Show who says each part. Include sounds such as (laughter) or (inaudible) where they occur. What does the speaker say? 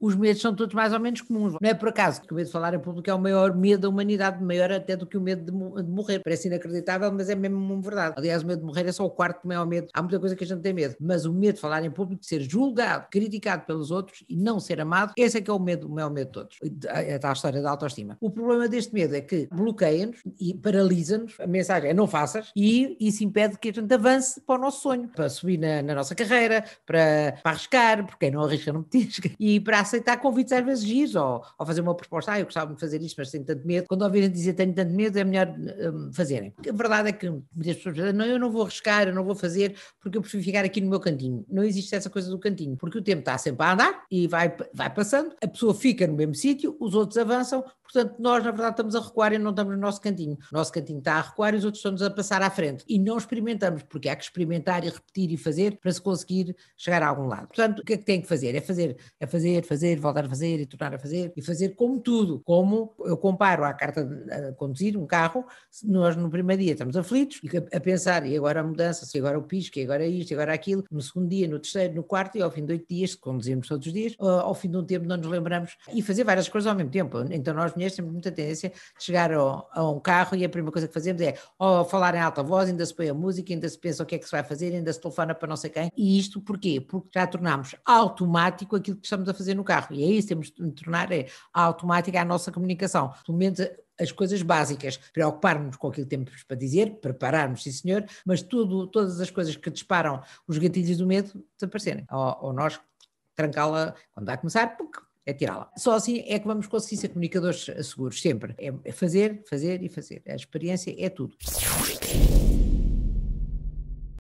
Speaker 1: os medos são todos mais ou menos comuns. Não é por acaso que o medo de falar em público é o maior medo da humanidade, maior até do que o medo de, morrer. Parece inacreditável, mas é mesmo verdade. Aliás, o medo de morrer é só o quarto maior medo. Há muita coisa que a gente tem medo, mas o medo de falar em público, de ser julgado, criticado pelos outros e não ser amado, esse é que é o medo, o maior medo de todos. É, é a, história da autoestima. O problema deste medo é que bloqueia-nos e paralisa-nos. A mensagem é não faças e isso impede que a gente avance para o nosso sonho, para subir na, na nossa carreira, para, para arriscar, porque quem não arrisca não petisca, (laughs) e para aceitar convites às vezes giros, ou, ou fazer uma proposta, ah, eu gostava de fazer isto, mas tenho tanto medo. Quando ouvirem dizer tenho tanto medo, é melhor um, fazerem. Porque a verdade é que muitas pessoas dizem, não, eu não vou arriscar, eu não vou fazer, porque eu prefiro ficar aqui no meu cantinho. Não existe essa coisa do cantinho, porque o tempo está sempre a andar e vai, vai passando, a pessoa fica no mesmo sítio, os outros avançam, portanto, nós, na verdade, estamos a recuar e não estamos no nosso cantinho. O nosso cantinho está a recuar e os outros estão-nos a passar à frente. E não experimentamos, porque há que experimentar e repetir e fazer para se conseguir chegar a algum lado. Portanto, o que é que tem que fazer? É fazer, é fazer, fazer fazer, voltar a fazer e tornar a fazer e fazer como tudo. Como eu comparo à carta de conduzir um carro, nós no primeiro dia estamos aflitos e a pensar, e agora a mudança, se agora o pisco, e agora isto, e agora aquilo, no segundo dia, no terceiro, no quarto e ao fim de oito dias, se conduzimos todos os dias, ao fim de um tempo não nos lembramos e fazer várias coisas ao mesmo tempo. Então nós mulheres temos muita tendência de chegar ao, a um carro e a primeira coisa que fazemos é ou falar em alta voz, ainda se põe a música, ainda se pensa o que é que se vai fazer, ainda se telefona para não sei quem. E isto porquê? Porque já tornámos automático aquilo que estamos a fazer no carro carro. E é isso, temos de tornar é, a automática a nossa comunicação. Pelo menos eh, as coisas básicas, preocuparmos com aquilo que temos para dizer, prepararmos, sim senhor, mas tudo, todas as coisas que disparam os gatilhos do medo desaparecerem. Ou, ou nós trancá-la quando dá começar, porque é tirá-la. Só assim é que vamos conseguir ser comunicadores seguros, sempre. É, é fazer, fazer e fazer. A experiência é tudo.